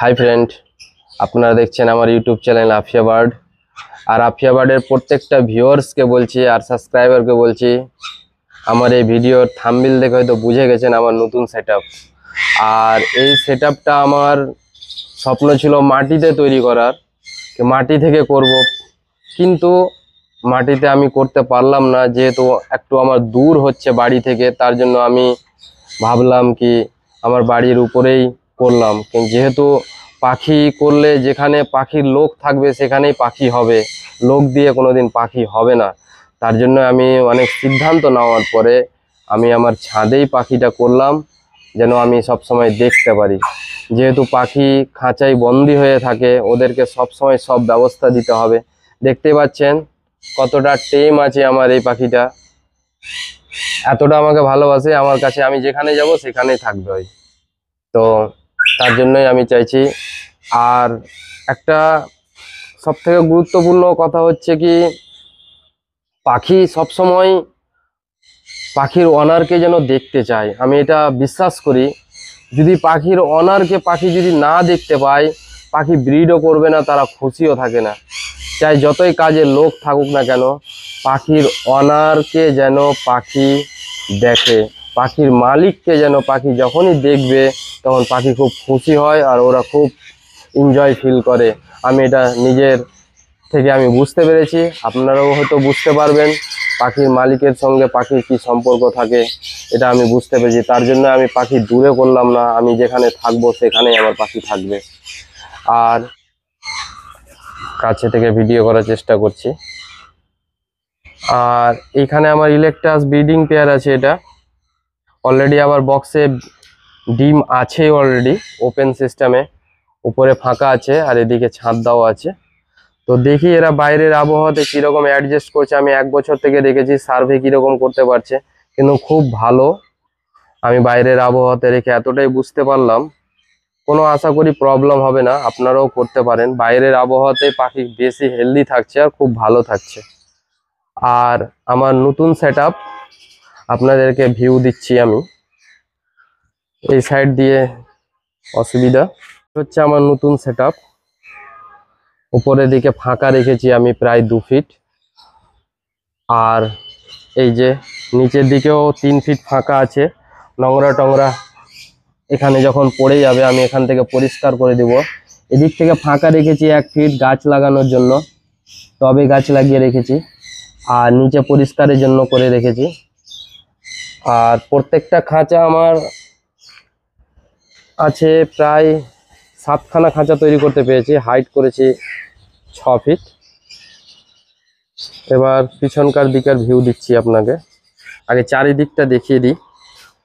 hi friend আপনারা দেখছেন আমার ইউটিউব চ্যানেল আফিয়া বার্ড আর আফিয়া বার্ডের প্রত্যেকটা ভিউয়ার্সকে বলছি আর সাবস্ক্রাইবারকে বলছি আমার এই ভিডিওর থামবিল দেখে হয়তো বুঝে গেছেন আমার নতুন সেট আর এই সেট আমার স্বপ্ন ছিল মাটিতে তৈরি করার মাটি থেকে করব কিন্তু মাটিতে আমি করতে পারলাম না যেহেতু একটু আমার দূর হচ্ছে বাড়ি থেকে তার জন্য আমি ভাবলাম কি আমার বাড়ির উপরেই করলাম যেহেতু পাখি করলে যেখানে পাখির লোক থাকবে সেখানেই পাখি হবে লোক দিয়ে কোনো দিন পাখি হবে না তার জন্য আমি অনেক সিদ্ধান্ত নেওয়ার পরে আমি আমার ছাদেই পাখিটা করলাম যেন আমি সব সময় দেখতে পারি যেহেতু পাখি খাঁচাই বন্দি হয়ে থাকে ওদেরকে সব সময় সব ব্যবস্থা দিতে হবে দেখতে পাচ্ছেন কতটা টেম আছে আমার এই পাখিটা এতটা আমাকে ভালোবাসে আমার কাছে আমি যেখানে যাব সেখানেই থাকবে তো তার জন্যই আমি চাইছি আর একটা সবথেকে গুরুত্বপূর্ণ কথা হচ্ছে কি পাখি সব সময় পাখির অনারকে যেন দেখতে চায় আমি এটা বিশ্বাস করি যদি পাখির অনারকে পাখি যদি না দেখতে পায় পাখি ব্রিডও করবে না তারা খুশিও থাকে না চাই যতই কাজে লোক থাকুক না কেন পাখির অনারকে যেন পাখি দেখে পাখির মালিককে যেন পাখি যখনই দেখবে তখন পাখি খুব খুশি হয় আর ওরা খুব এনজয় ফিল করে আমি এটা নিজের থেকে আমি বুঝতে পেরেছি আপনারাও হয়তো বুঝতে পারবেন পাখির মালিকের সঙ্গে পাখির কি সম্পর্ক থাকে এটা আমি বুঝতে পেরেছি তার জন্য আমি পাখি দূরে করলাম না আমি যেখানে থাকবো সেখানেই আমার পাখি থাকবে আর কাছে থেকে ভিডিও করার চেষ্টা করছি আর এখানে আমার ইলেকট্রাস ব্রিডিং পেয়ার আছে এটা অলরেডি আবার বক্সে ডিম আছে অলরেডি ওপেন সিস্টেমে উপরে ফাঁকা আছে আর এদিকে ছাদ দাও আছে তো দেখি এরা বাইরের আবহাওয়াতে কীরকম অ্যাডজাস্ট করছে আমি এক বছর থেকে দেখেছি সার্ভে কীরকম করতে পারছে কিন্তু খুব ভালো আমি বাইরের আবহাওয়াতে রেখে এতটাই বুঝতে পারলাম কোনো আশা করি প্রবলেম হবে না আপনারাও করতে পারেন বাইরের আবহাওয়াতে পাখি বেশি হেলদি থাকছে আর খুব ভালো থাকছে আর আমার নতুন সেট আপনাদেরকে ভিউ দিচ্ছি আমি এই সাইড দিয়ে অসুবিধা হচ্ছে আমার নতুন সেট আপ উপরের দিকে ফাঁকা রেখেছি আমি প্রায় দু ফিট আর এই যে নিচের দিকেও তিন ফিট ফাঁকা আছে নোংরা টংরা এখানে যখন পড়ে যাবে আমি এখান থেকে পরিষ্কার করে দেব এদিক থেকে ফাঁকা রেখেছি এক ফিট গাছ লাগানোর জন্য তবে গাছ লাগিয়ে রেখেছি আর নিচে পরিষ্কারের জন্য করে রেখেছি আর প্রত্যেকটা খাঁচা আমার আছে প্রায় সাতখানা খাঁচা তৈরি করতে পেরেছি হাইট করেছি ছ ফিট এবার পিছনকার দিকের ভিউ দিচ্ছি আপনাকে আগে চারিদিকটা দেখিয়ে দিই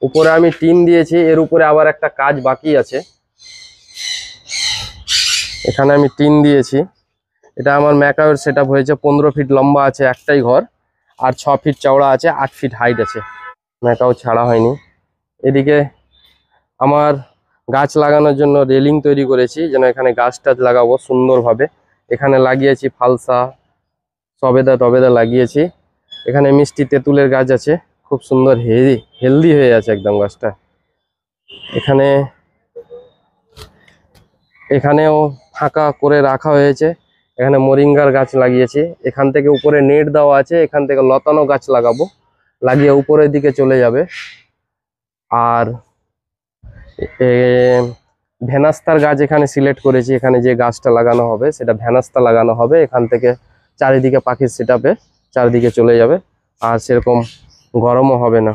উপরে আমি টিন দিয়েছি এর উপরে আবার একটা কাজ বাকি আছে এখানে আমি টিন দিয়েছি এটা আমার ম্যাকাওয়ের সেট হয়েছে পনেরো ফিট লম্বা আছে একটাই ঘর আর ছ ফিট চওড়া আছে আট ফিট হাইট আছে ম্যাকাও ছাড়া হয়নি এদিকে আমার গাছ লাগানোর জন্য রেলিং তৈরি করেছি যেন এখানে গাছ টাছ লাগাবো সুন্দরভাবে এখানে লাগিয়েছি ফালসা সবেদা টবেদা লাগিয়েছি এখানে মিষ্টি তেঁতুলের গাছ আছে খুব সুন্দর হেলদি হেলদি হয়ে আছে একদম গাছটা এখানে এখানেও ফাঁকা করে রাখা হয়েছে এখানে মরিঙ্গার গাছ লাগিয়েছি এখান থেকে উপরে নেট দেওয়া আছে এখান থেকে লতানো গাছ লাগাবো লাগিয়ে উপরের দিকে চলে যাবে আর ভেনাস্তার গাছ এখানে সিলেক্ট করেছি এখানে যে গাছটা লাগানো হবে সেটা ভেনাস্তা লাগানো হবে এখান থেকে চারিদিকে পাখির সেটাপে চারিদিকে চলে যাবে আর সেরকম গরমও হবে না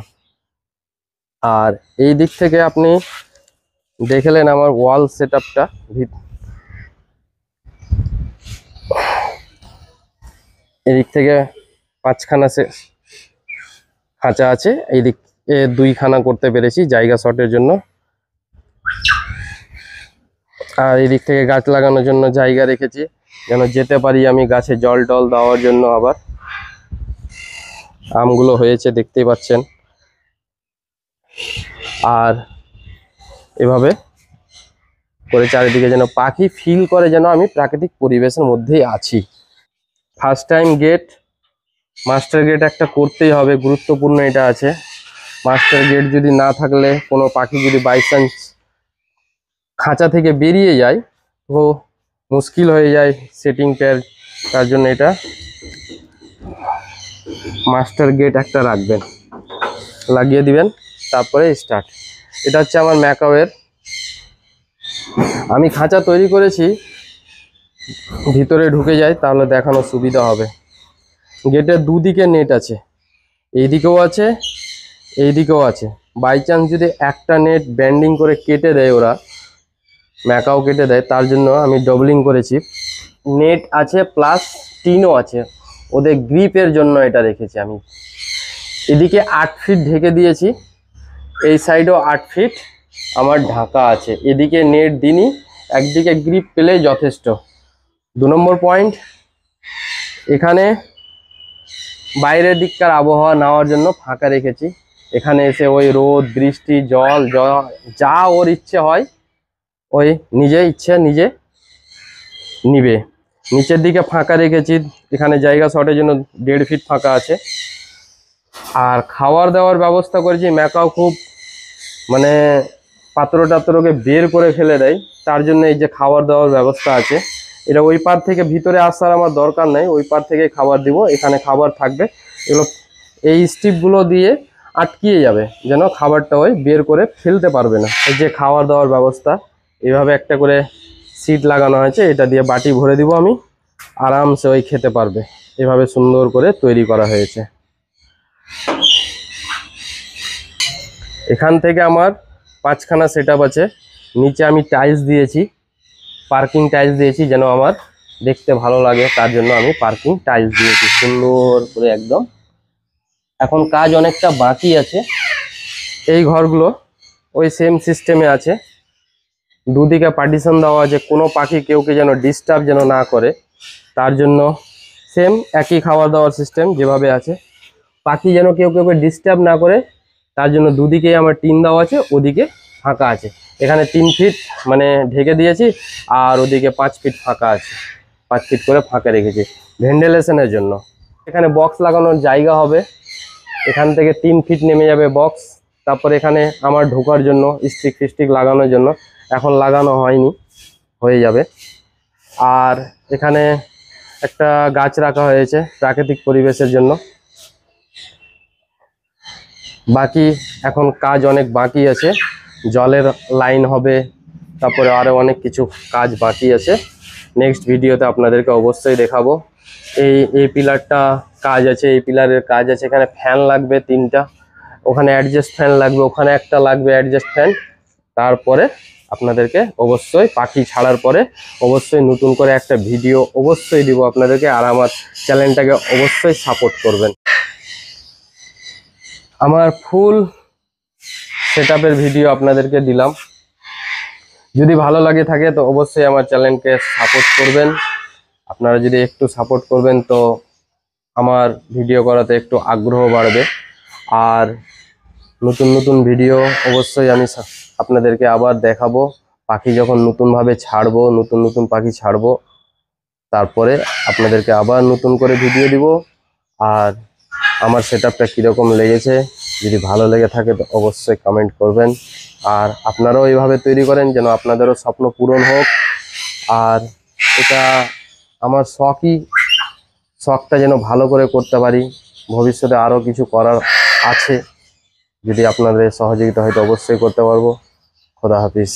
আর এই দিক থেকে আপনি দেখলেন আমার ওয়াল সেট আপটা এদিক থেকে পাঁচখানা সে খাঁচা আছে এই দিক দুইখানা করতে পেরেছি জায়গা শটের জন্য আর এদিক থেকে গাছ লাগানোর জন্য জায়গা রেখেছি যেন যেতে পারি আমি গাছে জল টল দেওয়ার জন্য আবার আমগুলো হয়েছে দেখতেই পাচ্ছেন আর এভাবে করে চারিদিকে যেন পাখি ফিল করে যেন আমি প্রাকৃতিক পরিবেশের মধ্যেই আছি first time get master get একটা করতেই হবে গুরুত্বপূর্ণ এটা আছে মাস্টার গেট যদি না থাকলে কোনো পাখি যদি বাই চান্স খাঁচা থেকে বেরিয়ে যায় ও মুশকিল হয়ে যায় সেটিংটার তার জন্য এটা মাস্টার গেট একটা রাখবেন লাগিয়ে দিবেন তারপরে স্টার্ট এটা হচ্ছে আমার ম্যাকাওয়ের আমি খাঁচা তৈরি করেছি ভিতরে ঢুকে যায় তাহলে দেখানো সুবিধা হবে গেটের দুদিকে নেট আছে এইদিকেও আছে এইদিকেও আছে বাই চান্স যদি একটা নেট ব্যান্ডিং করে কেটে দেয় ওরা ম্যাকাও কেটে দেয় তার জন্য আমি ডবলিং করেছি নেট আছে প্লাস টিনও আছে ওদের গ্রিপের জন্য এটা রেখেছি আমি এদিকে আট ফিট ঢেকে দিয়েছি এই সাইডও আট ফিট আমার ঢাকা আছে এদিকে নেট দিনই একদিকে গ্রিপ পেলে যথেষ্ট দু নম্বর পয়েন্ট এখানে বাইরের দিককার আবহাওয়া নেওয়ার জন্য ফাঁকা রেখেছি এখানে এসে ওই রোদ বৃষ্টি জল যা ওর ইচ্ছে হয় ওই নিজে ইচ্ছে নিজে নিবে নিচের দিকে ফাঁকা রেখেছি এখানে জায়গা শটের জন্য দেড় ফিট ফাঁকা আছে আর খাওয়ার দাওয়ার ব্যবস্থা করেছি ম্যাকাও খুব মানে পাত্র টাত্রকে বের করে ফেলে দেয় তার জন্য এই যে খাওয়ার দাওয়ার ব্যবস্থা আছে এটা ওই পার থেকে ভিতরে আসার আমার দরকার নাই ওই পার থেকে খাবার দিব এখানে খাবার থাকবে এগুলো এই স্টিপগুলো দিয়ে আটকিয়ে যাবে যেন খাবারটা ওই বের করে ফেলতে পারবে না এই যে খাওয়ার দাওয়ার ব্যবস্থা এভাবে একটা করে সিট লাগানো হয়েছে এটা দিয়ে বাটি ভরে দিব আমি আরামসে ওই খেতে পারবে এভাবে সুন্দর করে তৈরি করা হয়েছে এখান থেকে আমার পাঁচখানা সেট আছে নিচে আমি টাইলস দিয়েছি পার্কিং টাইলস দিয়েছি যেন আমার দেখতে ভালো লাগে তার জন্য আমি পার্কিং টাইলস দিয়েছি সুন্দর করে একদম এখন কাজ অনেকটা বাকি আছে এই ঘরগুলো ওই সেম সিস্টেমে আছে দুদিকে পার্টিশন দেওয়া আছে কোনো পাখি কেউকে যেন ডিস্টার্ব যেন না করে তার জন্য সেম একই খাওয়া দাওয়ার সিস্টেম যেভাবে আছে পাখি যেন কেউ কেউ ডিস্টার্ব না করে তার জন্য দুদিকেই আমার টিন দেওয়া আছে ওদিকে ফাঁকা আছে এখানে তিন ফিট মানে ঢেকে দিয়েছি আর ওদিকে পাঁচ ফিট ফাঁকা আছে পাঁচ ফিট করে ফাঁকা রেখেছি ভেন্টিলেশনের জন্য এখানে বক্স লাগানোর জায়গা হবে এখান থেকে তিন ফিট নেমে যাবে বক্স তারপর এখানে আমার ঢোকার জন্য স্টিক ফিস্টিক লাগানোর জন্য এখন লাগানো হয়নি হয়ে যাবে আর এখানে একটা গাছ রাখা হয়েছে প্রাকৃতিক পরিবেশের জন্য বাকি এখন কাজ অনেক বাকি আছে জলের লাইন হবে তারপরে আরও অনেক কিছু কাজ বাকি আছে নেক্সট ভিডিওতে আপনাদেরকে অবশ্যই দেখাবো এই এই পিলারটা কাজ আছে এই পিলারের কাজ আছে এখানে ফ্যান লাগবে তিনটা ওখানে অ্যাডজাস্ট ফ্যান লাগবে ওখানে একটা লাগবে অ্যাডজাস্ট ফ্যান তারপরে আপনাদেরকে অবশ্যই পাখি ছাড়ার পরে অবশ্যই নতুন করে একটা ভিডিও অবশ্যই দিব আপনাদেরকে আর আমার চ্যানেলটাকে অবশ্যই সাপোর্ট করবেন আমার ফুল সেট ভিডিও আপনাদেরকে দিলাম যদি ভালো লাগে থাকে তো অবশ্যই আমার চ্যানেলকে সাপোর্ট করবেন আপনারা যদি একটু সাপোর্ট করবেন তো আমার ভিডিও করাতে একটু আগ্রহ বাড়বে আর নতুন নতুন ভিডিও অবশ্যই আমি আপনাদেরকে আবার দেখাবো পাখি যখন নতুনভাবে ছাড়বো নতুন নতুন পাখি ছাড়বো তারপরে আপনাদেরকে আবার নতুন করে ভিডিও দিব আর আমার সেটআপটা কীরকম লেগেছে যদি ভালো লেগে থাকে তো অবশ্যই কমেন্ট করবেন আর আপনারাও এইভাবে তৈরি করেন যেন আপনাদেরও স্বপ্ন পূরণ হোক আর এটা আমার শখই শখটা যেন ভালো করে করতে পারি ভবিষ্যতে আরও কিছু করার আছে যদি আপনাদের সহযোগিতা হয় তো অবশ্যই করতে পারবো খোদা হাফিজ